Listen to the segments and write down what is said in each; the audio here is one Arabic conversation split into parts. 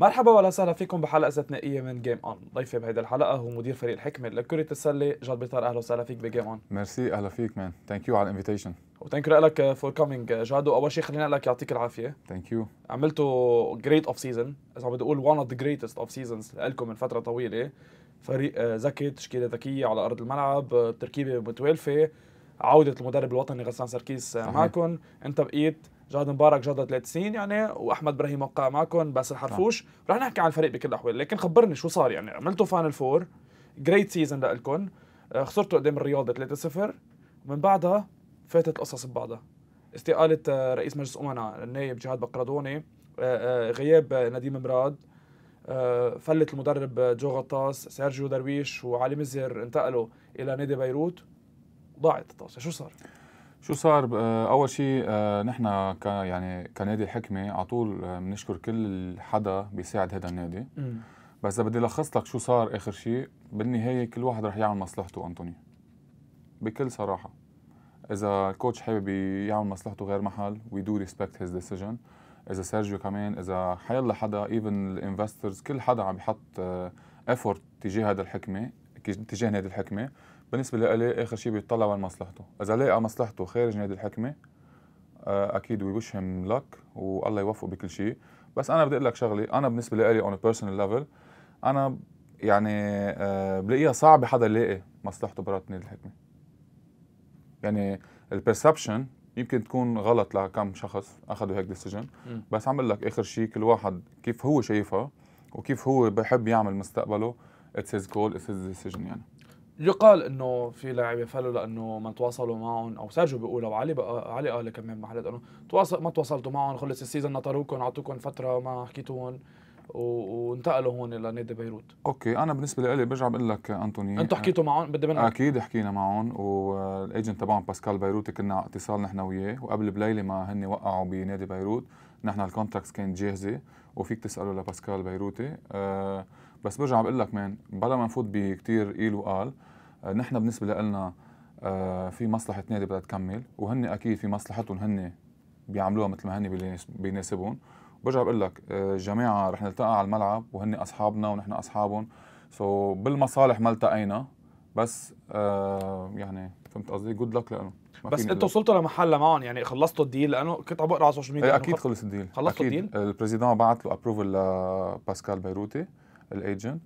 مرحبا ولا وسهلا فيكم بحلقه استثنائيه من جيم اون ضيفي بهيدي الحلقه هو مدير فريق الحكمه لكره السله جاد بيطار اهلا وسهلا فيك بجيم اون ميرسي اهلا فيك مان ثانك يو على الانفيتيشن وثانك يو لك فور كومينج جادو اول شيء خلينا لك يعطيك العافيه ثانك يو عملتوا جريت اوف سيزون اذا بدي اقول ون اوف ذا جريتست اوف سيزونز لكم من فتره طويله فريق ذكي تشكيله ذكيه على ارض الملعب تركيبه متوالفه عوده المدرب الوطني غسان سركيس معكم انت بقيت جاد مبارك جاد 30 يعني واحمد ابراهيم وقع معكم باسل حرفوش رح نحكي عن الفريق بكل الاحوال لكن خبرني شو صار يعني عملتوا فاينل فور جريت سيزون لكم خسرتوا قدام الرياضه 3-0 ومن بعدها فاتت القصص ببعضها استقالة آه، رئيس مجلس أمنا النائب جهاد بقردوني آه، آه، غياب نديم مراد فلت المدرب جو غطاس سيرجيو درويش وعلي مزير انتقلوا إلى نادي بيروت ضاعت التوصية شو صار؟ شو صار آه، اول شيء آه، نحن ك يعني كنادي الحكمه على طول آه، بنشكر كل حدا بيساعد هذا النادي بس اذا بدي لخص لك شو صار اخر شيء بالنهايه كل واحد رح يعمل مصلحته انطوني بكل صراحه اذا الكوتش حابب يعمل مصلحته غير محل وي دو ريسبكت هيز ديسيجن اذا سيرجيو كمان اذا حيلا حدا ايفن الانفسترز كل حدا عم بحط افورت تجاه هذا الحكمه تجاه نادي الحكمه بالنسبه لإلي اخر شيء بيطلع وين مصلحته اذا لقى مصلحته خارج نادي الحكمه آه، اكيد وي ويش هيم لك والله يوفقه بكل شيء بس انا بدي اقول لك شغله انا بالنسبه لإلي اون بيرسونال ليفل انا يعني آه، بلاقيها صعبه حدا يلاقي مصلحته برات نادي الحكمه يعني البرسبشن يمكن تكون غلط لكم شخص اخذوا هيك ديسيجن بس عم بقول لك اخر شيء كل واحد كيف هو شايفها وكيف هو بحب يعمل مستقبله اتس هيز جول اتس هيز ديسيجن يعني يقال انه في لاعبين فلوا لانه ما تواصلوا معهم او سرجو بيقول او علي بقى علي قال كمان محلات انه تواصل ما تواصلتوا معهم خلص السيزون نطروكم اعطوكم فتره ما حكيتوهم وانتقلوا هون لنادي بيروت اوكي انا بالنسبه لي برجع بقول لك انتوني انتوا حكيتوا معهم بدي منك اكيد حكينا معهم والايجنت تبعهم باسكال بيروت كنا على اتصال نحن وياه وقبل بليله ما هن وقعوا بنادي بيروت نحن الكونتراكتس كانت جاهزه وفيك تساله لباسكال بيروتي أه بس برجع بقول لك مان بلا ما نفوت بكثير قيل وقال آه، نحن بالنسبه لنا آه، في مصلحه نادي بدها تكمل وهن اكيد في مصلحتهم هن بيعملوها مثل ما هن بيناسبهم برجع بقول لك الجماعه آه، رح نلتقى على الملعب وهن اصحابنا ونحن اصحابهم سو بالمصالح ما التقينا بس يعني فهمت قصدي جود لك لانه بس انتوا وصلتوا لمحل معهم يعني خلصتوا الديل لانه كنت عم بقرا على السوشيال ميديا اكيد خلص الديل خلصتوا الديل البريزيدان بعت له ابروفل لباسكال بيروتي الايجنت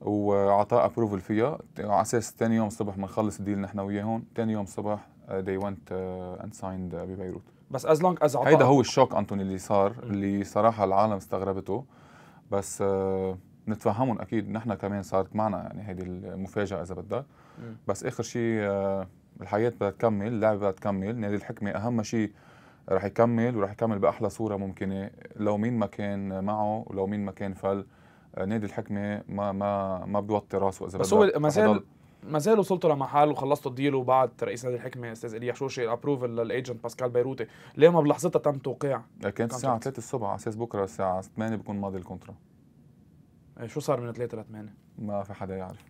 وعطاء ابروفل فيها على اساس ثاني يوم الصبح بنخلص الديل نحن وياهم ثاني يوم الصبح uh, they went uh, and signed uh, ببيروت بس از لونج از عطاء هيدا هو الشوك انتوني اللي صار اللي صراحه العالم استغربته بس نتفهمهم اكيد نحن كمان صارت معنا يعني هيدي المفاجاه اذا بدك بس اخر شيء الحياه بدها تكمل اللعبه بدها تكمل نادي الحكمه اهم شيء رح يكمل ورح يكمل باحلى صوره ممكنه لو مين ما كان معه ولو مين ما كان فل آه، نادي الحكمه ما ما ما بيوطي راسه اذا بس هو ما زال ما زال وصلتوا لمحل وخلصتوا الديل وبعد رئيس نادي الحكمه استاذ اليا شوشي الابروفل للايجنت باسكال بيروتي ليه ما بلحظتها تم توقيع كانت الساعه 3 الصبح على اساس بكره الساعه 8 بكون ماضي الكونترا إيه، شو صار من 3 ل 8 ما في حدا يعرف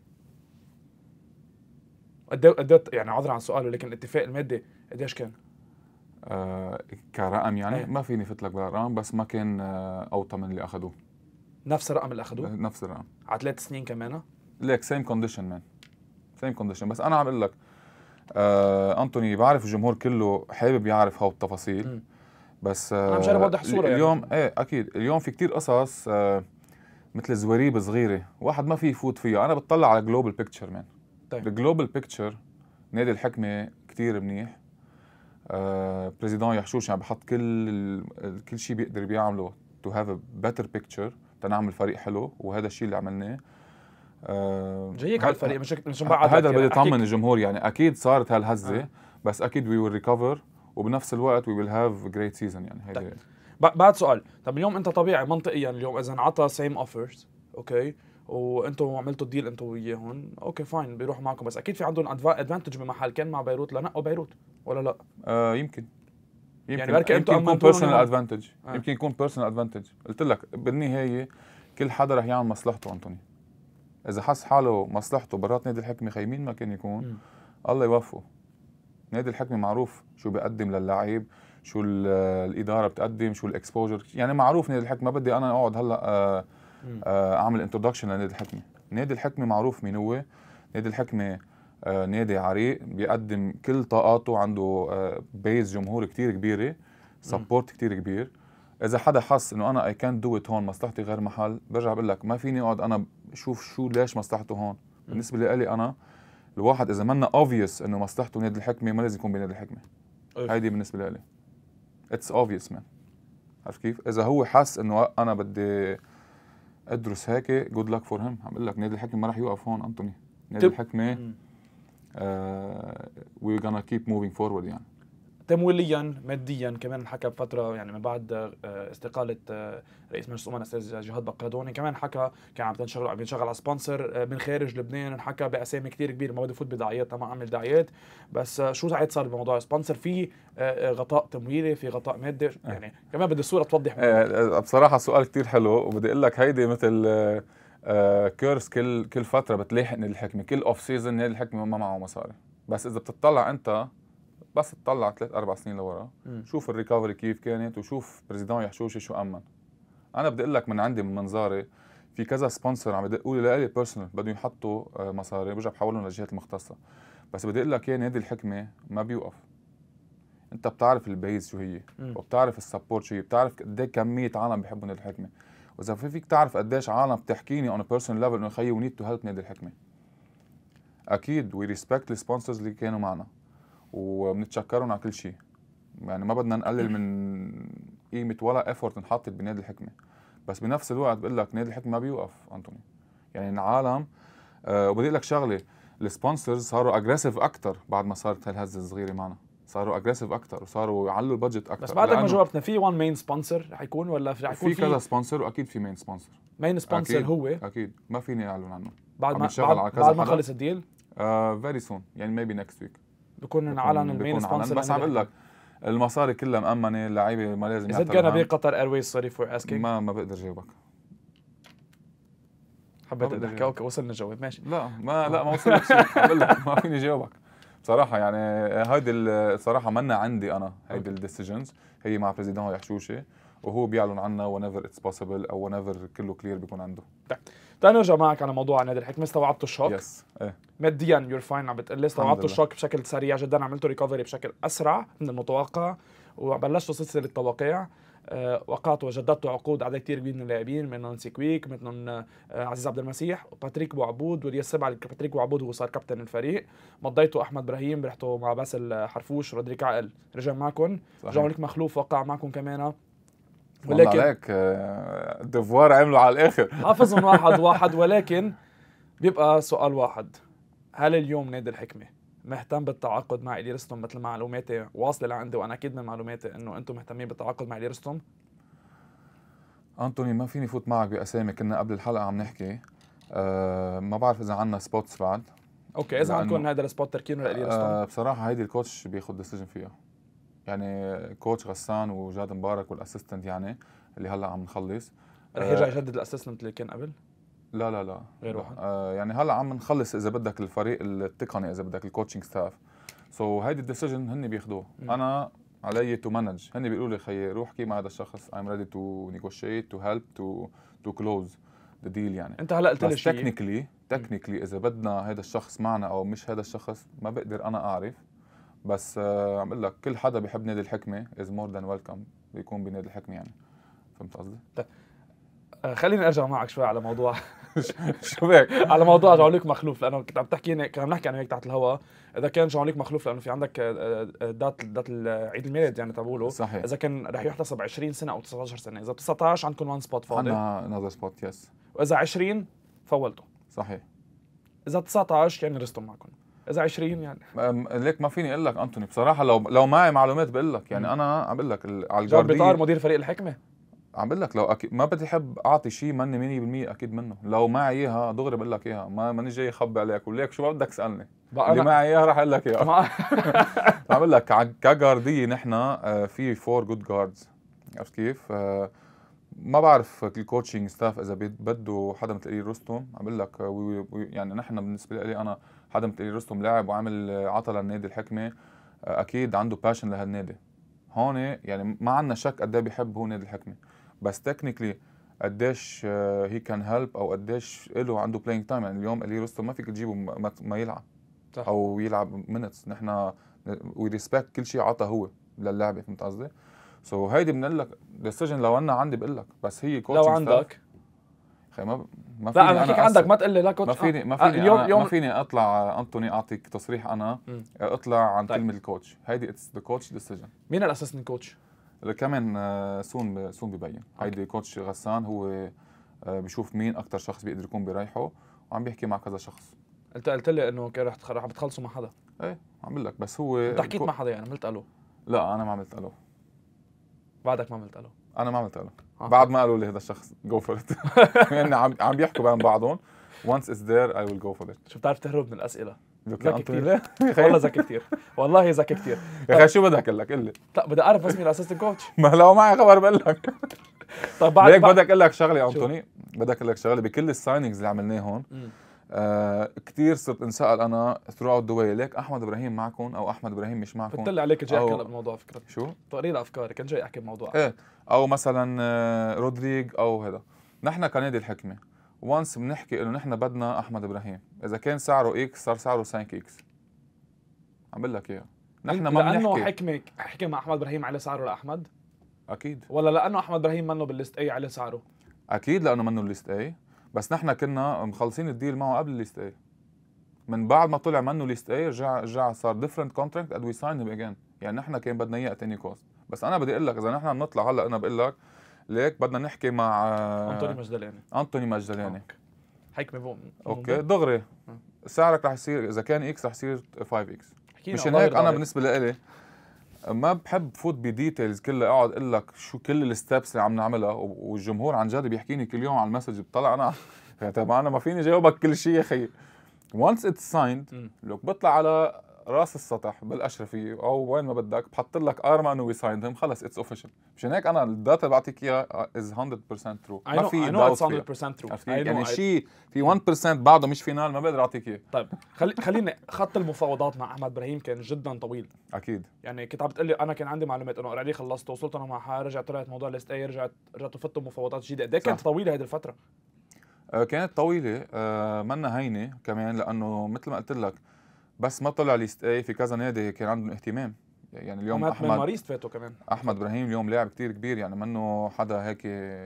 قد قد يعني عذرا عن السؤال ولكن الاتفاق المادي قديش كان؟ آه كرقم يعني أيه. ما فيني فتلك بالارقام بس ما كان آه اوطى من اللي اخذوه نفس الرقم اللي اخذوه نفس الرقم على ثلاث سنين كمان ليك سيم كونديشن مان سيم كونديشن بس انا عم اقول لك آه انتوني بعرف الجمهور كله حابب يعرف هاو التفاصيل م. بس آه انا مش عارف آه، اوضح صوره يعني. اليوم يعني. ايه اكيد اليوم في كتير قصص آه مثل زواريب صغيره واحد ما في يفوت فيها انا بتطلع على جلوبال بيكتشر مان طيب الجلوبال بيكتشر نادي الحكمه كتير منيح آه بريزيدون يحشوش عم يعني بحط كل كل شيء بيقدر بيعمله تو هاف ا بيتر بيكتشر تنعمل فريق حلو وهذا الشيء اللي عملناه آه جايك على الفريق مش مش هذا بدي يعني. اطمن الجمهور يعني اكيد صارت هالهزه آه. بس اكيد وي ويل ريكفر وبنفس الوقت وي ويل هاف جريت سيزون يعني هيدي طيب. بعد سؤال طب اليوم انت طبيعي منطقيا يعني، اليوم اذا انعطى سيم اوفرز اوكي وانتم عملتوا الديل انتم وياهم اوكي فاين بيروحوا معكم بس اكيد في عندهم ادفانتج بمحل كان مع بيروت لنقوا بيروت ولا لا؟ آه يمكن يعني بركي آه. يمكن يكون بيرسونال ادفانتج يمكن يكون بيرسونال ادفانتج قلت لك بالنهايه كل حدا رح يعمل مصلحته انتوني اذا حس حاله مصلحته برات نادي الحكمه خايمين ما كان يكون م. الله يوفقه نادي الحكمه معروف شو بيقدم للعيب شو الاداره بتقدم شو الاكسبوجر يعني معروف نادي الحكمه ما بدي انا اقعد هلا آه، آه، اعمل انتروداكشن لنادي الحكمه نادي الحكمه معروف مين هو نادي الحكمه آه، نادي عريق بيقدم كل طاقاته عنده بيز آه، جمهور كتير كبيره سبورت كتير كبير اذا حدا حس انه انا اي كان دو هون مصلحتي غير محل برجع بقول لك ما فيني اقعد انا شوف شو ليش مصلحته هون بالنسبه لي انا الواحد اذا منا أوفيس انه مصلحته نادي الحكمه ما لازم يكون بنادي الحكمه هيدي بالنسبه لي اتس اوفيس مان عرفت كيف؟ اذا هو حس انه انا بدي ادرس هيك جود لك فور هيم عم بقول لك نادي الحكمه ما راح يوقف هون انطوني نادي الحكمه آه، we're gonna كيب moving فورورد يعني تمويليا ماديا كمان حكى بفتره يعني من بعد آه، استقاله آه، رئيس مجلس الامه الاستاذ جهاد بقردوني كمان حكى كان عم تنشغل عم ينشغل على سبونسر من خارج لبنان حكى باسامي كثير كبيره ما بده يفوت بدعايات ما عمل دعايات بس شو عاد صار بموضوع سبونسر في غطاء تمويلي في غطاء مادي يعني كمان بدي الصوره توضح بصراحه سؤال كثير حلو وبدي اقول لك هيدي مثل كيرس آه، كل كل فتره بتلاحق نادي الحكمه كل اوف سيزون نادي الحكمه ما معه مصاري بس اذا بتطلع انت بس تطلع ثلاث اربع سنين لورا شوف الريكفري كيف كانت وشوف بريزيدون يحشوشي شو امن انا بدي اقول لك من عندي من منظاري في كذا سبونسر عم يدقوا لي لالي بيرسونال بدهم يحطوا آه، مصاري برجع بحولهم للجهات المختصه بس بدي اقول لك يا يعني نادي الحكمه ما بيوقف انت بتعرف البيز شو هي وبتعرف السبورت شو هي بتعرف قد ايه كميه عالم بيحبوا نادي الحكمه واذا في فيك تعرف قديش عالم بتحكيني اون بيرسونال ليفل انه خيي ونيد تو هيلب نادي الحكمه اكيد وي ريسبكت السبونسرز اللي كانوا معنا وبنتشكرهم على كل شيء يعني ما بدنا نقلل من قيمه ولا افورت انحطت بنادي الحكمه بس بنفس الوقت بقول لك نادي الحكمه ما بيوقف انطوني يعني العالم آه وبدي لك شغله السبونسرز صاروا اجريسيف اكثر بعد ما صارت هالهزه الصغيره معنا صاروا اجريسيف اكثر وصاروا يعلوا البادجت اكثر بس بعدك ما جاوبتنا في وان مين سبونسر رح يكون ولا رح يكون في كذا سبونسر واكيد في مين سبونسر مين سبونسر هو اكيد ما فيني اعلن عنه بعد ما بعد, بعد ما خلص الديل فيري uh, سون يعني ميبي نكست ويك بكون انعلن المين سبونسر بس عم بقول لك المصاري كلها مأمنة اللعيبة ما لازم إذا كان بقطر ايرويز سوري فور اسكينج ما ما بقدر جاوبك حبيت احكي اوكي وصلنا جواب ماشي لا ما لا ما وصلك شيء ما فيني جاوبك بصراحه يعني هيدي الصراحه منا عندي انا هيدي الديسيجنز هي مع بريزيدون هي وهو بيعلن عنها ونيفر اتس بوسيبل او ونيفر كله كلير بيكون عنده طيب تعال نرجع معك على موضوع نادي الحكمه استوعبت الشوك يس yes. ايه ماديا يور فاين عم بتقلي استوعبت الشوك بشكل سريع جدا عملت ريكفري بشكل اسرع من المتوقع وبلشت سلسله التوقيع آه، وقعت وجددت عقود عدد كثير كبير من اللاعبين من نانسي كويك مثل آه، عزيز عبد المسيح وباتريك بوعبود والياس سبعه باتريك بوعبود هو صار كابتن الفريق مضيته احمد ابراهيم رحتوا مع باسل حرفوش رودريك عقل رجع معكم رجع لك مخلوف وقع معكم كمان آه. ولكن عليك ديفوار عملوا على الاخر حافظهم واحد واحد ولكن بيبقى سؤال واحد هل اليوم نادي الحكمه مهتم بالتعاقد مع إلي رستم مثل ما معلوماتي واصله لعندي وانا اكيد من معلوماتي انه انتم مهتمين بالتعاقد مع إلي رستم انطوني ما فيني فوت معك باسامي كنا قبل الحلقه عم نحكي أه ما بعرف اذا عندنا سبوتس بعد اوكي اذا عندكم هذا السبوت تركينه لإلي رستم أه بصراحه هيدي الكوتش بياخذ ديسيجن فيها يعني كوتش غسان وجاد مبارك والاسيستنت يعني اللي هلا عم نخلص رح يرجع آه، يجدد الاسيستنت اللي كان قبل لا لا لا غير واحد آه يعني هلا عم نخلص اذا بدك الفريق التقني اذا بدك الكوتشنج ستاف سو so, هيدي الديسيجن هن بياخذوها انا علي تو مانج هن بيقولوا لي خيي روح كي مع هذا الشخص ايم ريدي تو نيغوشيت تو هيلب تو تو كلوز ذا ديل يعني انت هلا قلت لي شيء تكنيكلي تكنيكلي اذا بدنا هذا الشخص معنا او مش هذا الشخص ما بقدر انا اعرف بس آه، عم اقول لك كل حدا بحب نادي الحكمه از مور ذان ويلكم بيكون بنادي الحكمه يعني فهمت قصدي؟ طيب آه، خليني ارجع معك شوي على موضوع شو بك على موضوع جون ليك مخلوف لانه كنت عم تحكي كنا عم نحكي عن هيك تحت الهواء اذا كان جون ليك مخلوف لانه في عندك دات آه، آه، دات عيد الميلاد يعني تبوله صحيح اذا كان رح يحتسب 20 سنه او 19 سنه اذا 19 عندكم وان سبوت فاضي عندنا نظر سبوت يس واذا 20 فولته صحيح اذا 19 يعني رستم معكم اذا 20 يعني ليك ما فيني اقول لك انتوني بصراحه لو لو معي معلومات بقول لك يعني انا عم بقول لك على الجاردية جاب بطار مدير فريق الحكمه عم بقول لك لو أكيد ما بدي احب اعطي شيء ماني 100% اكيد منه لو معي اياها دغري بقول لك اياها ما ماني جاي اخبي عليك وليك شو ما بدك تسالني اللي معي اياها رح اقول لك اياها عم بقول لك كجارديه نحن آه، في فور جود جاردز عرفت كيف؟ آه، ما بعرف الكوتشنج ستاف اذا بده حدا مثل الي رستم عم بقول لك آه، يعني نحن بالنسبه لي انا حدا مثل الي رستم لاعب وعامل عطى للنادي الحكمه اكيد عنده باشن لهالنادي هون يعني ما عندنا شك قد ايه بيحب هو نادي الحكمه بس تكنيكلي قديش هي كان هيلب او قديش له عنده بلاينج تايم يعني اليوم الي روستو ما فيك تجيبه ما, ما يلعب صح. او يلعب مينتس نحن وي ريسبكت كل شيء عطى هو للعبه فهمت قصدي؟ سو so, هيدي بنقول لك ديسيجن لو انا عندي بقول لك بس هي كوتش لو عندك خي ما ما فيني لا انا بحكيك عندك ما تقول لي لا كوتش ما فيني ما آه، فيني اليوم يوم ما فيني اطلع انطوني اعطيك تصريح انا م. اطلع عن طيب. كلمه الكوتش هيدي اتس ذا كوتش ديسيجن مين الاساسن كوتش؟ كمان آه، سون سون ببين هيدي كوتش غسان هو آه، بشوف مين اكثر شخص بيقدر يكون بريحه وعم بيحكي مع كذا شخص انت قلت لي انه كان رح رح بتخلصوا مع حدا ايه عم بقول لك بس هو انت حكيت مع حدا يعني عملت الو لا انا ما عملت الو بعدك ما عملت الو انا ما عملت الو آه، بعد طيب. ما قالوا لي هذا الشخص جو فور ات عم عم بيحكوا بين بعضهم وانس اتس ذير اي ويل جو فور ات شو بتعرف تهرب من الاسئله ذكي كثير والله ذكي كثير والله ذكي كثير يا اخي شو بدي اقول لك قل لي لا بدي اعرف اسمي الاسيستنت كوتش ما لو معي خبر بقول لك طيب بعد ليك بدك اقول لك شغله يا انتوني بدك اقول لك شغله بكل السايننجز اللي عملناه هون آه كثير صرت انسال انا ثرو اوت ذا واي ليك احمد ابراهيم معكم او احمد ابراهيم مش معكم بتطلع عليك جاي احكي هلا بموضوع فكره شو؟ تقرير افكاري كان جاي احكي بموضوع ايه او مثلا آه، رودريج او هذا نحن كنادي الحكمه وانس بنحكي انه نحن بدنا احمد ابراهيم اذا كان سعره اكس صار سعره 5 اكس عم بقول لك اياه نحن ما بنحكي لانه حكمه حكم احمد ابراهيم على سعره لاحمد اكيد ولا لانه احمد ابراهيم منه بالليست اي على سعره اكيد لانه منه الليست اي بس نحن كنا مخلصين الديل معه قبل الليست اي من بعد ما طلع منه ليست اي رجع رجع صار ديفرنت كونتراكت اد وي ساين هيم اجين يعني نحن كان بدنا اياه ثاني كوست بس انا بدي اقول لك اذا نحن بنطلع هلا انا بقول لك ليك بدنا نحكي مع آه، انطوني مجدلاني انطوني مجدلاني هيك بوم اوكي دغري سعرك رح يصير اذا كان اكس رح يصير 5 اكس مشان هيك انا بالنسبه لإلي ما بحب فوت بديتيلز كلها اقعد اقول لك شو كل الستبس اللي عم نعملها والجمهور عن جد بيحكيني كل يوم على المسج بطلع انا طبعا انا ما فيني جاوبك كل شيء يا خيي وانس اتس سايند لوك بطلع على راس السطح بالاشرفيه او وين ما بدك بحط لك ارمان ويسايند هيم خلص اتس اوفيشال مشان هيك انا الداتا اللي بعطيك اياها از 100% ترو ما في داتا 100% ترو يعني شيء في 1% بعده مش فينال ما بقدر اعطيك اياه طيب خلي خليني خط المفاوضات مع احمد ابراهيم كان جدا طويل اكيد يعني كنت عم بتقول لي انا كان عندي معلومات انه قرالي خلصت وصلت انا مع حالي رجعت طلعت موضوع ليست اي رجعت رجعت وفتت مفاوضات جديده قد آه، كانت طويله هذه آه، الفتره كانت طويلة منا هينة كمان لأنه مثل ما قلت لك بس ما طلع ليست اي في كذا نادي كان عندهم اهتمام يعني اليوم احمد ماريست فاتوا كمان احمد ابراهيم اليوم لاعب كتير كبير يعني منه حدا هيك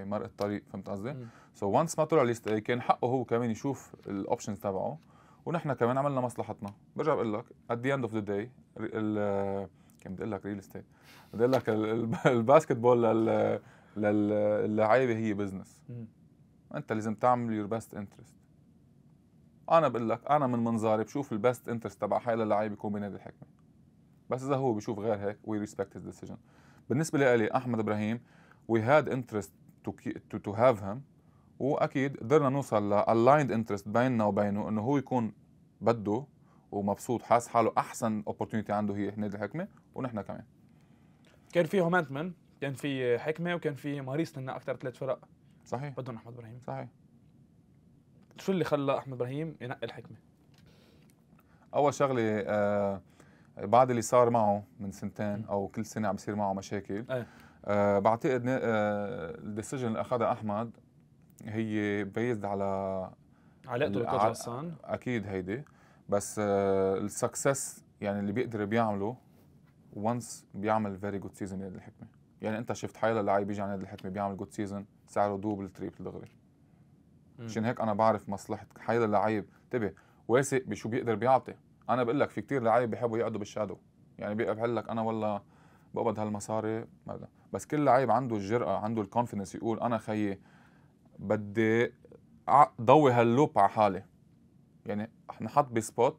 مرق الطريق فهمت قصدي؟ سو وانس ما طلع ليست اي كان حقه هو كمان يشوف الاوبشنز تبعه ونحن كمان عملنا مصلحتنا برجع بقول لك ات ذا اند اوف ذا داي كان بدي اقول لك ريل استيت بدي اقول لك الباسكت بول للعيبه هي بزنس انت لازم تعمل يور بيست انترست انا بقول لك انا من منظاري بشوف البيست انترست تبع هاي اللعيب يكون بنادي الحكمه بس اذا هو بشوف غير هيك وي ريسبكت هيز ديسيجن بالنسبه لي احمد ابراهيم وي هاد انترست تو تو هاف هيم واكيد قدرنا نوصل لالايند انترست بيننا وبينه انه هو يكون بده ومبسوط حاس حاله احسن اوبورتونيتي عنده هي نادي الحكمه ونحن كمان كان في هومنتمن كان في حكمه وكان في ماريس لنا اكثر ثلاث فرق صحيح بدهم احمد ابراهيم صحيح شو اللي خلى احمد ابراهيم ينقي الحكمه؟ اول شغله آه بعد اللي صار معه من سنتين او كل سنه عم يصير معه مشاكل إيه. آه بعتقد آه الديسيجن اللي اخذها احمد هي بيزد على علاقته بكابتن حسان اكيد هيدي بس آه السكسس يعني اللي بيقدر بيعمله وانس بيعمل فيري جود سيزون لنادي الحكمه يعني انت شفت حيلا لعيب بيجي على نادي الحكمه بيعمل جود سيزون سعره دوبل تريبل دغري عشان هيك انا بعرف مصلحه حيلا اللعيب انتبه واثق بشو بيقدر بيعطي انا بقول لك في كتير لعيب بيحبوا يقعدوا بالشادو يعني بقول لك انا والله بقبض هالمصاري بس كل لعيب عنده الجرأه عنده الكونفدنس يقول انا خيي بدي ضوي هاللوب على حالي يعني نحط بسبوت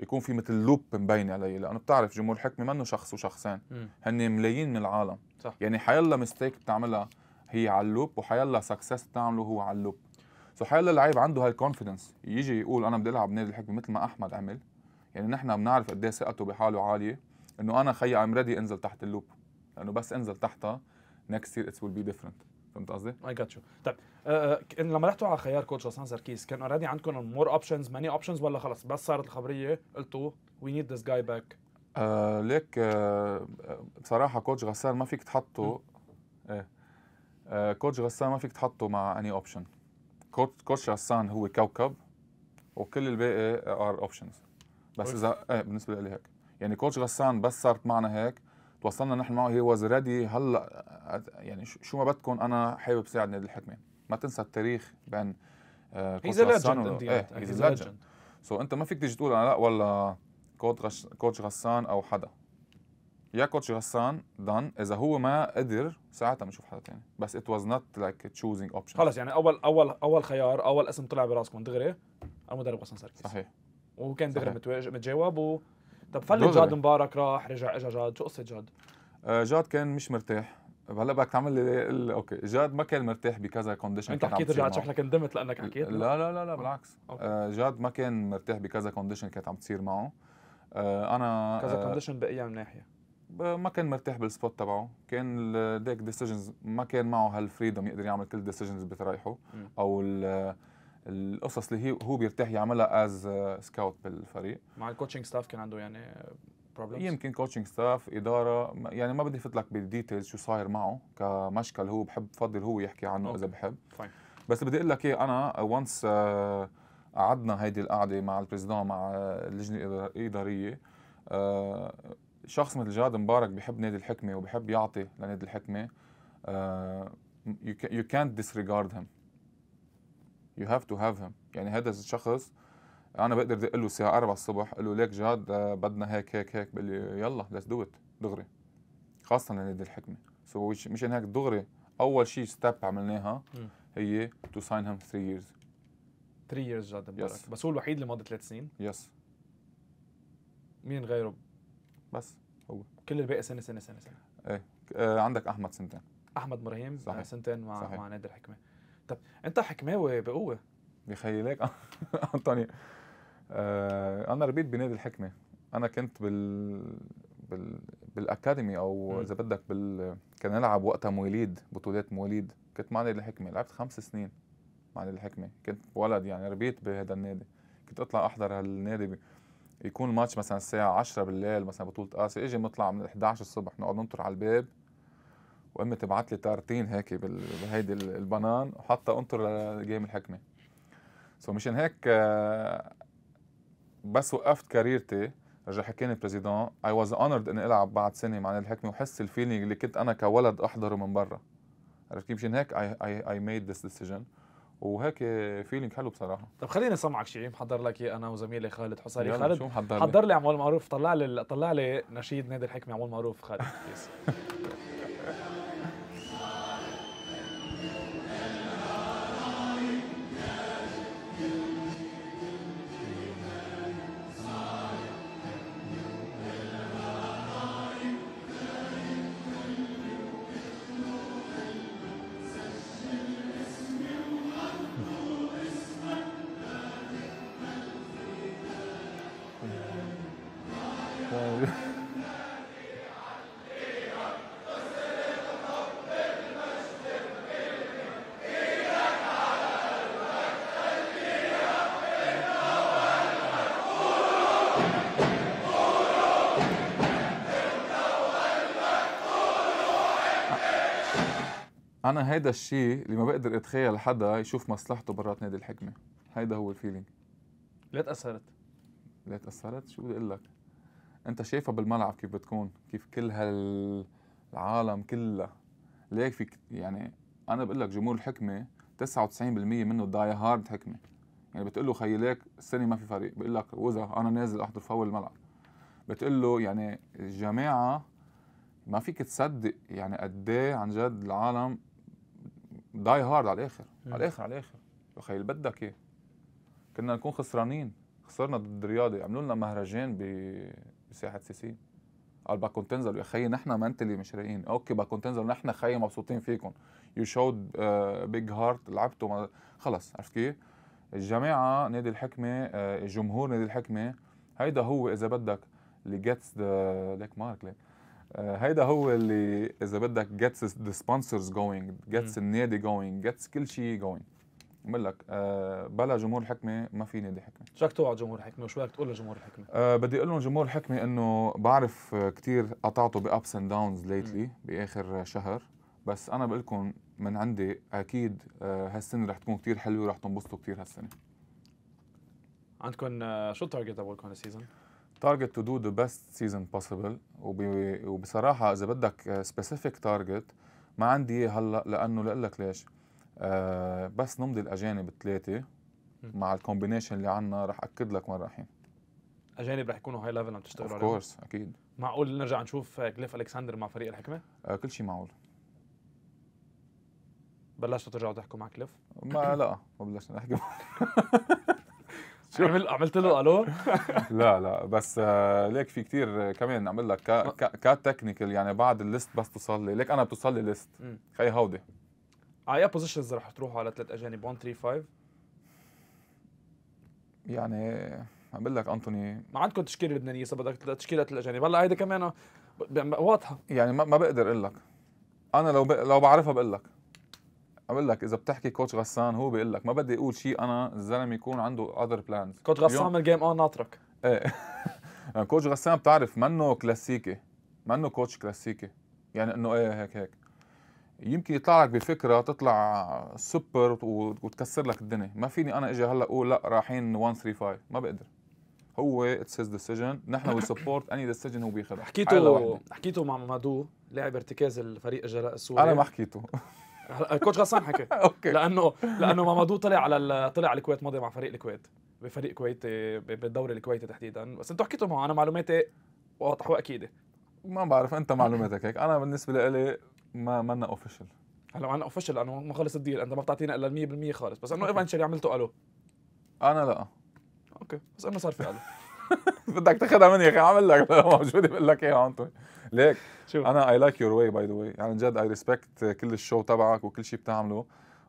يكون في مثل لوب مبين علي لانه بتعرف جمهور الحكمه منه شخص وشخصين هن ملايين من العالم صح. يعني حيلا مستيك بتعملها هي على اللوب وحيلا سكسس بتعمله هو على اللوب فحيلا اللعيب عنده هاي الكونفدنس يجي يقول انا بدي العب نادي الحكمه مثل ما احمد عمل يعني نحن بنعرف قد ايه ثقته بحاله عاليه انه انا خيي ام ريدي انزل تحت اللوب لانه بس انزل تحتها نكست يير اتس ويل بي ديفرنت فهمت قصدي؟ اي جات يو طيب أه, آه، لما رحتوا على خيار كوتش غسان سركيس كان اوريدي عندكم مور اوبشنز ماني اوبشنز ولا خلص بس صارت الخبريه قلتوا وي نيد ذيس جاي باك ليك آه, آه، بصراحه كوتش غسان ما فيك تحطه ايه آه كوتش غسان ما فيك تحطه مع اني اوبشن كوتش غسان هو كوكب وكل الباقي ار اوبشنز بس اذا ايه بالنسبه لي هيك يعني كوتش غسان بس صارت معنا هيك توصلنا نحن معه هي واز ريدي هلا يعني شو ما بدكم انا حابب ساعدني الحكمه ما تنسى التاريخ بين كوتش غسان هيز ليجند سو انت ما فيك تيجي تقول انا لا والله كوتش غسان او حدا يا كوتش غسان دان اذا هو ما قدر ساعتها بنشوف حدا ثاني بس ات واز نوت لايك تشوزينج اوبشن خلص يعني اول اول اول خيار اول اسم طلع براسكم دغري المدرب غسان سركس صحيح وكان دغري متجاوب و طب فلت جاد مبارك راح رجع اجى جاد شو قصه جاد؟ آه، جاد كان مش مرتاح هلا بدك تعمل لي اوكي جاد ما كان مرتاح بكذا كونديشن انت حكيت رجعت شكلك لك ندمت لانك حكيت لا لا لا لا آه، بالعكس آه، جاد ما كان مرتاح بكذا كونديشن كانت عم تصير معه انا كذا كونديشن باي ناحيه ما كان مرتاح بالسبوت تبعه كان ديك ديسيجنز ما كان معه هالفريدم يقدر يعمل كل ديسيجنز اللي بتريحه او القصص اللي هو بيرتاح يعملها از سكاوت بالفريق مع الكوتشنج ستاف كان عنده يعني بروبلمز يمكن كوتشنج ستاف اداره يعني ما بدي فتلك لك بالديتيلز شو صاير معه كمشكل هو بحب بفضل هو يحكي عنه اذا بحب بس بدي اقول لك ايه انا وانس آه، قعدنا هيدي القعده مع البريزيدون مع آه، اللجنه الاداريه آه، شخص مثل جاد مبارك بحب نادي الحكمه وبحب يعطي لنادي الحكمه يو كانت ديسريجارد هيم يو هاف تو هاف هيم يعني هذا الشخص انا بقدر اقول له الساعه 4 الصبح اقول له ليك جاد آه، بدنا هيك هيك هيك بقول لي يلا ليتس دو ات دغري خاصه لنادي الحكمه سو so مشان هيك دغري اول شيء ستيب عملناها هي تو ساين هيم 3 ييرز 3 ييرز جاد مبارك yes. بس هو الوحيد اللي مضى 3 سنين يس yes. مين غيره بس هو كل الباقي سنه سنه سنه سنه ايه آه عندك احمد سنتين احمد ابراهيم آه، صحيح. سنتين مع صحيح. مع نادر حكمه طب انت حكماوي بقوه بخيلك انطوني آه انا ربيت بنادي الحكمه انا كنت بال بال بالاكاديمي او اذا بدك بال كان نلعب وقتها مواليد بطولات مواليد كنت مع نادي الحكمه لعبت خمس سنين مع نادي الحكمه كنت ولد يعني ربيت بهذا النادي كنت اطلع احضر هالنادي ب... يكون الماتش مثلا الساعه 10 بالليل مثلا بطوله اسيا إيه، اجي بنطلع من 11 الصبح نقعد ننطر على الباب وامي تبعت لي تارتين هيك بهيدي البنان وحتى انطر لجيم الحكمه سو مشان هيك آه، بس وقفت كاريرتي رجع حكيني البريزيدون اي واز اونرد اني العب بعد سنه مع نادي الحكمه وحس الفيلينج اللي كنت انا كولد احضره من برا عرفت كيف مشان هيك اي اي ميد ذس ديسيجن وهيك فيلينج حلو بصراحه طب خليني اسمعك شيء محضر لك انا وزميلي خالد حصاري خالد شو محضر لي حضر لي عمول معروف طلع لي طلع لي نشيد نادي الحكمه عمول معروف خالد انا هيدا الشيء اللي ما بقدر اتخيل حدا يشوف مصلحته برات نادي الحكمه هيدا هو الفيلينج ليه تاثرت؟ ليه تاثرت؟ شو بدي اقول لك؟ انت شايفها بالملعب كيف بتكون كيف كل هالعالم كلها ليك فيك يعني انا بقول لك جمهور الحكمه 99% منه داي هارد حكمه يعني بتقول له خيي ليك السنه ما في فريق بقول لك وزع انا نازل احضر فول الملعب بتقول له يعني الجماعه ما فيك تصدق يعني قد ايه عن جد العالم داي هارد على الاخر على الاخر على الاخر تخيل بدك ايه كنا نكون خسرانين خسرنا ضد الرياضي عملوا لنا مهرجان بساحه سيسي قال بكم تنزلوا يا خي نحن ما انت اللي مش رايقين اوكي بكم تنزلوا نحن خي مبسوطين فيكم يو شود بيج هارت لعبتوا خلص عرفت كيف الجماعه نادي الحكمه uh, آه، جمهور نادي الحكمه هيدا هو اذا بدك اللي جيتس ذا ليك مارك ليك آه، هيدا هو اللي اذا بدك جيتس ذا سبونسرز جوينج جيتس النادي جوينج جيتس كل شيء جوينج بقول لك أه بلا جمهور الحكمه ما في نادي حكمه شو بدك توعد جمهور الحكمه وشو بدك تقول لجمهور الحكمه؟ أه بدي اقول لهم جمهور الحكمه انه بعرف كثير قطعته بابس اند داونز ليتلي باخر شهر بس انا بقول لكم من عندي اكيد آه، هالسنه رح تكون كثير حلوه ورح تنبسطوا كثير هالسنه عندكم آه، شو التارجت تبعكم هالسيزون؟ تارجت تو دو ذا بيست سيزون بوسيبل وبصراحه اذا بدك سبيسيفيك تارجت ما عندي اياه هلا لانه لاقول لك ليش آه بس نمضي الاجانب الثلاثه مع الكومبينيشن اللي عندنا رح اكد لك وين رايحين اجانب رح يكونوا هاي ليفل عم تشتغلوا عليهم كورس اكيد معقول نرجع نشوف كليف الكسندر مع فريق الحكمه؟ آه كل شيء معقول بلشتوا ترجعوا تحكوا مع كليف؟ ما لا ما بلشنا نحكي عمل عملت له الو لا لا بس آه، ليك في كثير آه، كمان عم لك كتكنيكال يعني بعد الليست بس توصل لي ليك انا بتوصل لي ليست خي هودي على اي بوزيشنز رح تروحوا على ثلاث اجانب 1 3 5 يعني عم بقول لك انطوني ما عندكم تشكيله لبنانيه بدك تشكيله الاجانب هلا هيدا كمان آه، واضحه يعني ما بقدر اقول لك انا لو ب... لو بعرفها بقول لك عم لك اذا بتحكي كوتش غسان هو بيقول لك ما بدي اقول شيء انا الزلمه يكون عنده اذر بلانز كوتش غسان من الجيم اون ناطرك ايه كوتش غسان بتعرف منه كلاسيكي منه كوتش كلاسيكي يعني انه ايه هيك هيك يمكن يطلع لك بفكره تطلع سوبر وتكسر لك الدنيا ما فيني انا اجي هلا اقول لا رايحين 135 ما بقدر هو اتس هيز ديسيجن نحن وي سبورت اني ديسيجن هو بياخذها حكيته حكيته مع مادو لاعب ارتكاز الفريق الجراء السوري انا ما حكيته كوتش غسان حكى اوكي لانه لانه مامادو طلع على طلع على الكويت ماضي مع فريق الكويت بفريق كويتي بالدوري الكويتي تحديدا بس انتم حكيتوا معه انا معلوماتي واضحه واكيده ما بعرف انت معلوماتك هيك انا بالنسبه لي ما منا اوفيشال هلا انا اوفيشال لانه ما خلص الديل انت ما بتعطينا الا 100% خالص بس انه ايفنشلي عملته الو انا لا اوكي بس انه صار في الو بدك تاخذها مني يا اخي عامل لك موجوده بقول لك اياها انطوني ليك شوف انا اي لايك يور واي باي ذا واي يعني جد اي ريسبكت كل الشو تبعك وكل شيء بتعمله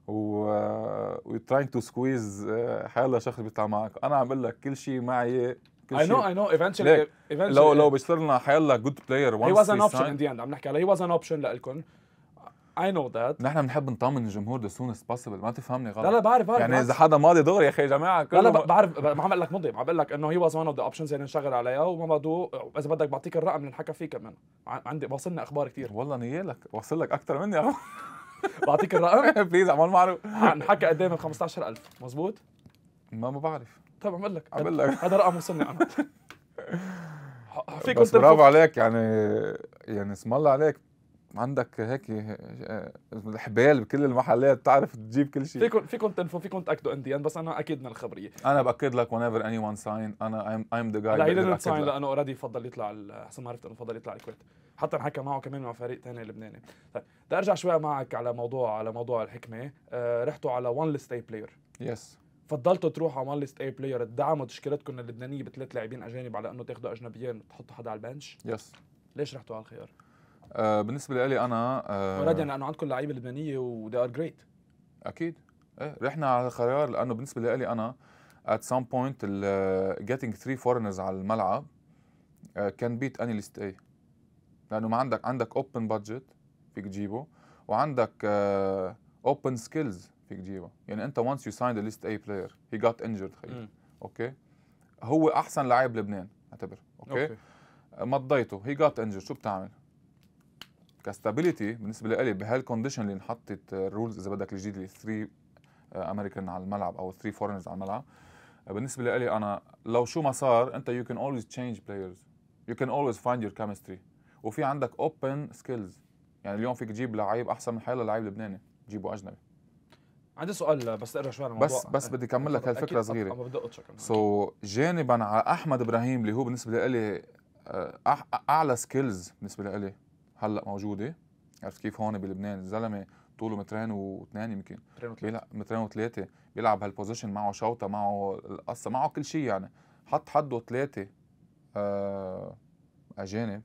و وي تراينج تو سكويز حيلا شخص بيطلع معك انا عم بقول لك كل شيء معي كل شيء اي نو اي نو eventually, eventually لو لو بيصير لنا حيلا جود بلاير وانس هي واز ان اوبشن ان ذا اند عم نحكي عليه هي واز ان اوبشن لكم اي نو ذات نحن بنحب نطمن الجمهور ذا سونست بوسيبل ما تفهمني غلط لا لا بعرف بعرف يعني اذا حدا ماضي دغري يا اخي يا جماعه كله لا لا بعرف ما عم اقول لك مضي عم بقول لك انه هي واز ون اوف ذا اوبشنز يعني نشغل عليها وما بدو اذا بدك بعطيك الرقم اللي انحكى فيه كمان عندي واصلنا اخبار كثير والله نيالك واصل لك اكثر مني بعطيك الرقم بليز اعمل معروف انحكى قدام ال 15000 مزبوط ما ما بعرف طيب عم اقول لك عم لك هذا رقم وصلني انا فيك بس برافو عليك يعني يعني اسم الله عليك عندك هيك حبال بكل المحلات بتعرف تجيب كل شيء فيكم فيكم تنفوا فيكم تاكدوا انديان بس انا اكيد من الخبريه انا باكد لك whenever anyone sign انا ايم ذا جاي لا هي ساين لانه اوريدي فضل يطلع حسب ما عرفت انه فضل يطلع الكويت حتى انحكى معه كمان مع فريق ثاني لبناني طيب بدي ارجع شوي معك على موضوع على موضوع الحكمه آه رحتوا على وان ليست اي بلاير يس فضلتوا تروحوا على وان ليست اي بلاير تدعموا تشكيلتكم اللبنانيه بثلاث لاعبين اجانب على انه تاخذوا اجنبيين وتحطوا حدا على البنش يس ليش رحتوا على الخيار؟ آه، بالنسبه لي انا آه، اراد يعني لانه عندكم لعيبه لبنانيه وذي ار جريت اكيد ايه رحنا على خيار لانه بالنسبه لي انا at some point آه، getting three foreigners على الملعب uh, can beat any list A لانه ما عندك عندك open budget فيك تجيبه وعندك uh, open skills فيك تجيبه يعني انت once you signed a list A player he got injured خيي اوكي okay. هو احسن لاعب لبنان اعتبر اوكي okay. okay. مضيته he got injured شو بتعمل كستابيليتي بالنسبه لإلي بهالكونديشن اللي انحطت الرولز اذا بدك الجديد 3 امريكان على الملعب او 3 فورنرز على الملعب بالنسبه لإلي انا لو شو ما صار انت يو كان اولويز تشينج بلايرز يو كان اولويز فايند يور كيمستري وفي عندك اوبن سكيلز يعني اليوم فيك تجيب لعيب احسن من حيلا لعيب لبناني تجيبه اجنبي عندي سؤال بس اقرا شوي الموضوع بس بس بدي اكمل لك هالفكره صغيره سو so, جانبا على احمد ابراهيم اللي هو بالنسبه لي آه، اعلى سكيلز بالنسبه لي هلا موجوده إيه؟ عرفت كيف هون بلبنان الزلمه طوله مترين واثنين يمكن بيلعب مترين وثلاثه بيلعب هالبوزيشن معه شوطه معه القصه معه كل شيء يعني حط حده ثلاثه آه، اجانب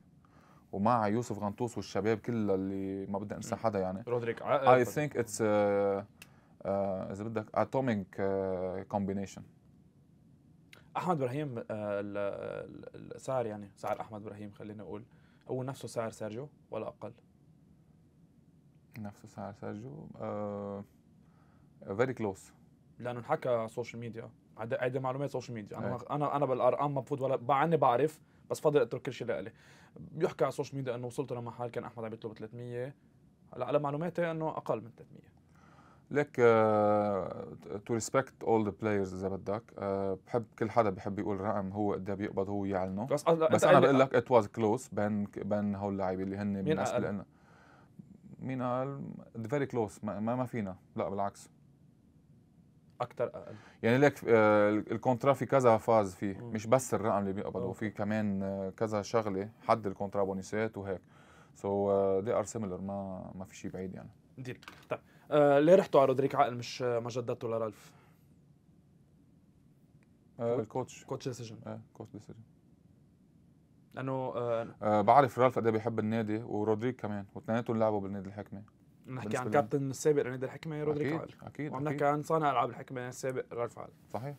ومع يوسف غنطوس والشباب كل اللي ما بدي انسى حدا يعني رودريك اي ثينك اتس اذا بدك اتوميك آه، كومبينيشن احمد ابراهيم آه، السعر يعني سعر احمد ابراهيم خلينا نقول هو نفسه سعر سيرجيو ولا اقل؟ نفسه سعر سيرجيو فيري آه، كلوز لانه انحكى على السوشيال ميديا هيدي معلومات سوشيال ميديا انا إيه. انا انا بالارقام ما بفوت ولا عني بعرف بس فاضل اترك كل شيء لإلي بيحكى على السوشيال ميديا انه وصلت لمحل كان احمد عم يطلب 300 هلا على معلوماتي انه اقل من 300 ليك تو ريسبكت اول ذا بلايرز اذا بدك uh, بحب كل حدا بحب يقول رقم هو قد إيه بيقبض هو يعلنه بس, بس انا بقول لك ات واز كلوز بين بين هول اللعيبه اللي هن من الناس لنا مين قال فيري كلوز ما, ما فينا لا بالعكس اكثر اقل يعني لك الكونترا آه، في كذا فاز فيه مم. مش بس الرقم اللي بيقبضوا في كمان آه، كذا شغله حد الكونترا بونيسات وهيك سو ذي ار سيميلر ما ما في شيء بعيد يعني دي طيب آه، ليه رحتوا على رودريك عقل مش ما جددتوا لرالف؟ آه. الكوتش آه، كوتش ديسيجن ايه كوتش ديسيجن لانه آه, آه بعرف رالف قد ايه بيحب النادي ورودريك كمان واثنيناتهم لعبوا بالنادي الحكمه نحكي عن كابتن السابق لنادي الحكمه رودريك عقل اكيد وعم نحكي عن صانع العاب الحكمه السابق رالف عقل صحيح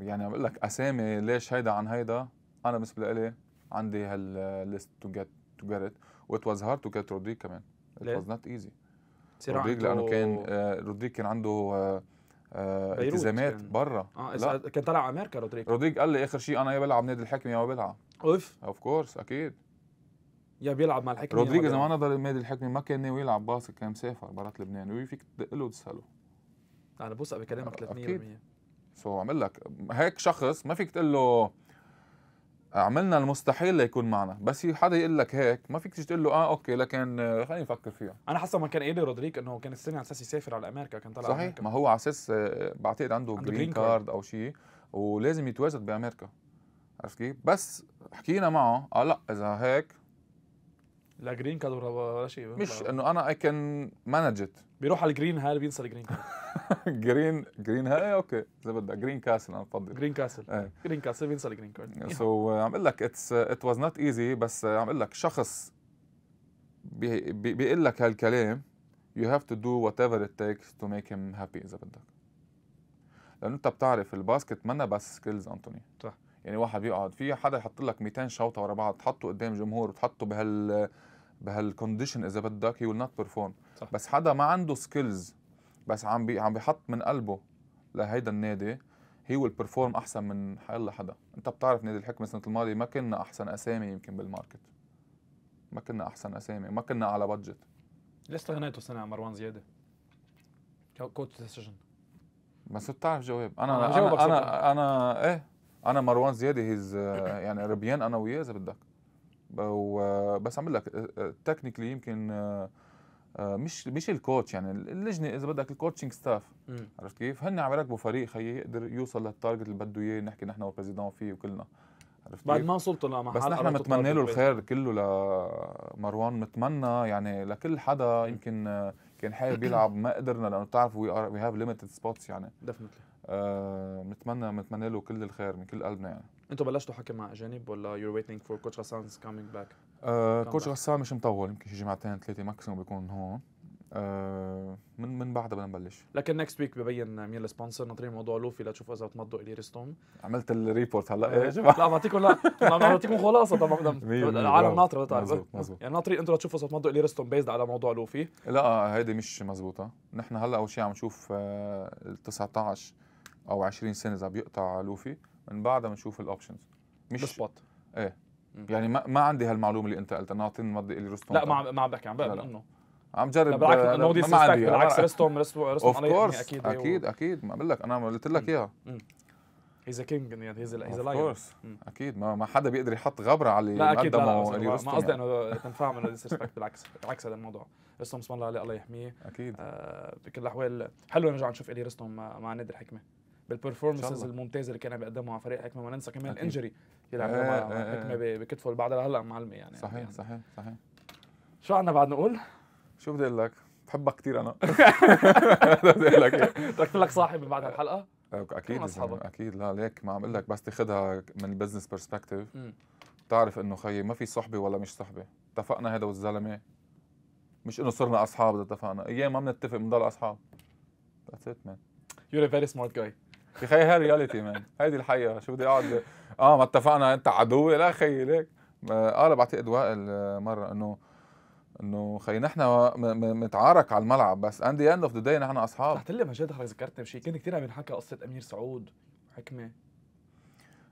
يعني عم بقول لك اسامي ليش هيدا عن هيدا انا بالنسبه لي عندي هالليست تو جيت تو جيت ات واز هارد تو جيت رودريك كمان ات واز نوت ايزي رودريج لانه كان آه، رودريج كان عنده آه، آه، التزامات يعني. برا اه لا. كان طلع امريكا رودريج رودريج قال لي اخر شيء انا يا بلعب نادي الحكم يا ما بلعب اوف اوف كورس اكيد يا بيلعب مع الحكم رودريج اذا ما نضل النادي الحكمي ما كان ناوي يلعب باسك كان مسافر برات لبنان وفيك تدق له وتساله انا بوثق بكلامك 300% سو عمل لك هيك شخص ما فيك تقول له عملنا المستحيل ليكون معنا بس في حدا يقول لك هيك ما فيك تيجي تقول له اه اوكي لكن آه، خليني افكر فيها انا حسب ما كان قايل لي رودريك انه كان السنه على اساس يسافر على امريكا كان طلع صحيح أمريكا. ما هو على اساس آه، بعتقد عنده, عنده جرين كارد او شيء ولازم يتواجد بامريكا عرفت كيف بس حكينا معه قال آه، لا اذا هيك لا جرين كارد ولا شيء مش انه انا اي كان مانج ات بيروح على الجرين هاي بينسى الجرين كارد جرين جرين هاي اوكي اذا بدك جرين كاسل انا بفضل جرين كاسل جرين كاسل بينسى الجرين كارد سو عم اقول لك اتس ات واز نوت ايزي بس uh, عم اقول لك شخص بيقول لك هالكلام يو هاف تو دو وات ايفر ات تيكس تو ميك هيم هابي اذا بدك لانه انت بتعرف الباسكت منا بس سكيلز انتوني صح يعني واحد بيقعد في حدا يحط لك 200 شوطه ورا بعض تحطه قدام جمهور وتحطه بهال بهالكونديشن اذا بدك هي ويل نوت بيرفورم بس حدا ما عنده سكيلز بس عم بي عم بيحط من قلبه لهيدا النادي هي ويل بيرفورم احسن من حيلا حدا انت بتعرف نادي الحكمه السنه الماضيه ما كنا احسن اسامي يمكن بالماركت ما كنا احسن اسامي ما كنا على بادجت ليش استغنيتوا السنه عن مروان زياده كوتش ديسيجن بس بتعرف جواب انا آه، انا انا, أنا, أنا ايه انا مروان زياده هيز آه، يعني ربيان انا وياه اذا بدك بس عم لك تكنيكلي آه، آه، يمكن مش مش الكوتش يعني اللجنه اذا بدك الكوتشنج ستاف عرفت كيف؟ هن عم يركبوا فريق خيي يقدر يوصل للتارجت اللي بده اياه نحكي نحن والبريزيدون فيه وكلنا عرفت بعد ما وصلتوا لمحل بس نحن بنتمنى له الخير كله لمروان بنتمنى يعني لكل حدا يمكن كان حابب يلعب ما قدرنا لانه بتعرف وي هاف ليمتد سبوتس يعني ديفنتلي بنتمنى آه، بنتمنى له كل الخير من كل قلبنا يعني انتوا بلشتوا حكي مع اجانب ولا يو ويتنج فور كوتش غسانز كامينج باك؟ كوتش غسان مش مطول يمكن شي جمعتين ثلاثه ماكسيموم بيكون هون آه من من بعدها بدنا نبلش لكن نكست ويك ببين مين السبونسر ناطرين موضوع لوفي لتشوفوا اذا بتمضوا الي ريستوم عملت الريبورت هلا ايه جماعه لا بعطيكم لا بعطيكم خلاصه طبعا العالم ناطره بتعرف طيب. مظبوط يعني ناطرين انتم لتشوفوا اذا بتمضوا الي ريستوم بيزد على موضوع لوفي لا هيدي مش مزبوطه نحن هلا اول شيء عم نشوف آه، ال 19 او 20 سنه اذا بيقطع لوفي من بعدها بنشوف الاوبشنز مش بسبط ايه يعني ما, ما عندي هالمعلومه اللي انت قلتها ناطين اعطيني المضي اللي رستوم لا ما عم ما عم بحكي عم بقول انه عم جرب بالعكس انه آه، بالعكس, رستم رستوم رستوم اوف اكيد أيوه. اكيد و... اكيد ما بقول لك انا قلت لك اياها هيز كينج هيز هيز ا كورس اكيد ما ما حدا بيقدر يحط غبره على اللي لا اكيد لا, ما قصدي يعني. انه تنفع انه ديسبكت بالعكس بالعكس هذا الموضوع رستم اسم الله عليه الله يحميه اكيد آه، بكل الاحوال حلو نرجع نشوف الي رستم مع نادي الحكمه بالبرفورمنسز الممتازه اللي كان عم بيقدمها مع فريق حكمه ما ننسى كمان الانجري يلعب آه مع, إيه، حكمه إيه. بكتفه بعد هلا معلمه يعني صحيح يعني. صحيح صحيح شو عندنا بعد نقول؟ شو بدي اقول لك؟ بحبك كثير انا بدي اقول لك إيه. تركت لك صاحب بعد الحلقه؟ اكيد اكيد لا ليك ما عم اقول لك بس تاخذها من البزنس برسبكتيف بتعرف انه خيي ما في صحبه ولا مش صحبه اتفقنا هذا والزلمه مش انه صرنا اصحاب اذا اتفقنا ايام ما بنتفق بنضل اصحاب That's it man You're a very smart guy يا رياليتي مان هيدي الحقيقه شو بدي اقعد اه ما اتفقنا انت عدوي لا خي ليك قال آه، بعتقد وائل مره انه انه خي نحن متعارك على الملعب بس اند ذا اند اوف ذا داي نحن اصحاب قلت لي مجال حضرتك ذكرتني بشيء كان كثير عم ينحكى قصه امير سعود وحكمه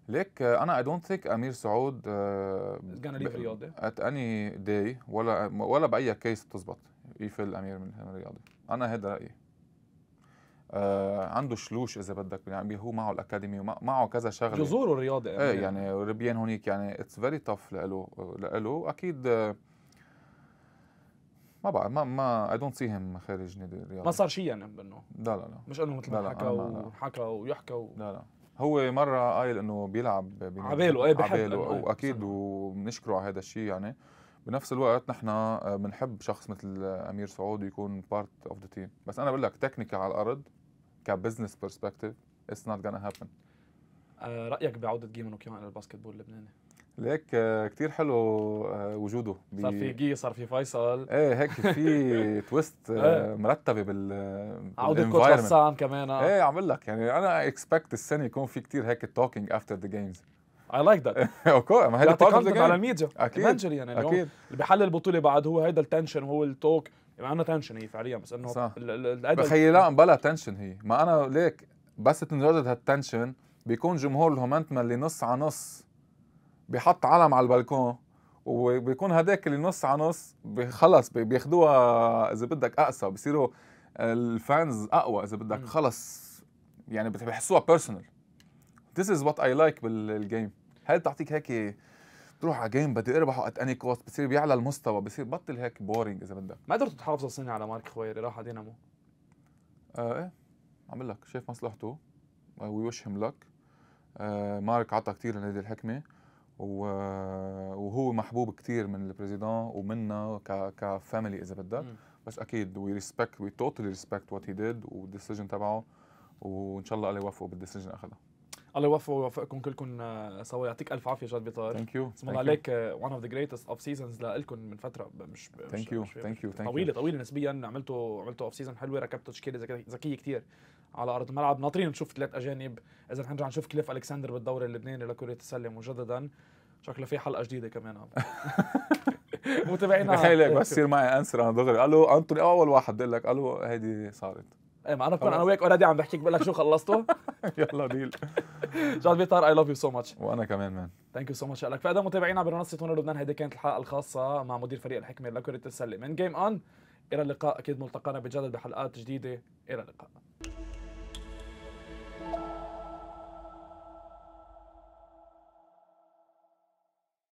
ليك آه، انا اي دونت ثينك امير سعود كان ليف ات اني داي ولا ولا باي كيس بتزبط يفل امير من الرياضه انا هذا رايي آه عنده شلوش اذا بدك يعني هو معه الاكاديمي ومعه كذا شغله جذوره الرياضي يعني. ايه يعني, ربيان هونيك يعني اتس فيري تاف لإله لإله اكيد آه، ما بعرف ما ما اي دونت سي هيم خارج نادي الرياضي ما صار شيء يعني منه لا لا لا مش انه مثل ما حكى وحكى ويحكى و... لا لا هو مره قايل انه بيلعب على باله ايه بحب عباله واكيد وبنشكره على هذا الشيء يعني بنفس الوقت نحن آه، بنحب شخص مثل امير سعود يكون بارت اوف ذا تيم بس انا بقول لك تكنيكال على الارض كبزنس برسبكتيف اتس نوت gonna هابن آه، رايك بعوده جيمون كمان الى الباسكتبول اللبناني؟ ليك آه، كتير حلو آه، وجوده صار في جي صار في فيصل ايه هيك في تويست إيه. مرتبه بال عودة كوتش بسام كمان ايه عم لك يعني انا اكسبكت السنه يكون في كتير هيك توكينج افتر ذا جيمز اي لايك ذات اوكي ما هيدا بارت على الميديا اكيد يعني اليوم اللي بحل البطوله بعد هو هيدا التنشن هو التوك يبقى عندنا تنشن هي فعليا بس انه صح بخيي لا بلا تنشن هي ما انا ليك بس تنجدد هالتنشن بيكون جمهور الهومنتما اللي نص على نص بيحط علم على البلكون وبيكون هداك اللي نص على نص خلص بياخذوها اذا بدك اقسى بصيروا الفانز اقوى اذا بدك خلص يعني بيحسوها بيرسونال This is what I like بالجيم هل تعطيك هيك تروح على جيم بدي اربح ات اني كوست بصير بيعلى المستوى بصير بطل هيك بورينج اذا بدك ما قدرتوا تحافظوا الصيني على مارك خويري راح على دينامو آه ايه عم لك شايف مصلحته وي وش هيم لك مارك عطى كثير لنادي الحكمه آه، وهو محبوب كثير من البريزيدون ومنا كفاميلي اذا بدك بس اكيد وي ريسبكت وي توتالي ريسبكت وات هي ديد والديسيجن تبعه وان شاء الله الله يوفقه بالديسيجن اخذها الله يوفقه ويوفقكم كلكم آه، سوا يعطيك الف عافيه جاد بيطار ثانك يو اسم الله عليك ون اوف ذا جريتست اوف سيزونز لكم من فتره مش ثانك يو ثانك يو طويله طويله نسبيا عملتوا عملتوا اوف سيزون حلوه ركبتوا تشكيله ذكيه كثير على ارض الملعب ناطرين نشوف ثلاث اجانب اذا رح نرجع نشوف كليف الكسندر بالدوري اللبناني لكره السله مجددا شكله في حلقه جديده كمان متابعينا تخيل بس يصير معي انسر انا دغري الو انطوني اول واحد بقول لك الو هيدي صارت ايه ما انا بكون انا وياك اوريدي عم بحكيك بقول لك شو خلصته يلا ديل جاد بيطار اي لاف يو سو ماتش وانا كمان مان ثانك يو سو ماتش لك فاذا متابعينا منصه تونر لبنان هيدي كانت الحلقه الخاصه مع مدير فريق الحكمه لكره السله من جيم اون الى اللقاء اكيد ملتقانا بجدد بحلقات جديده الى اللقاء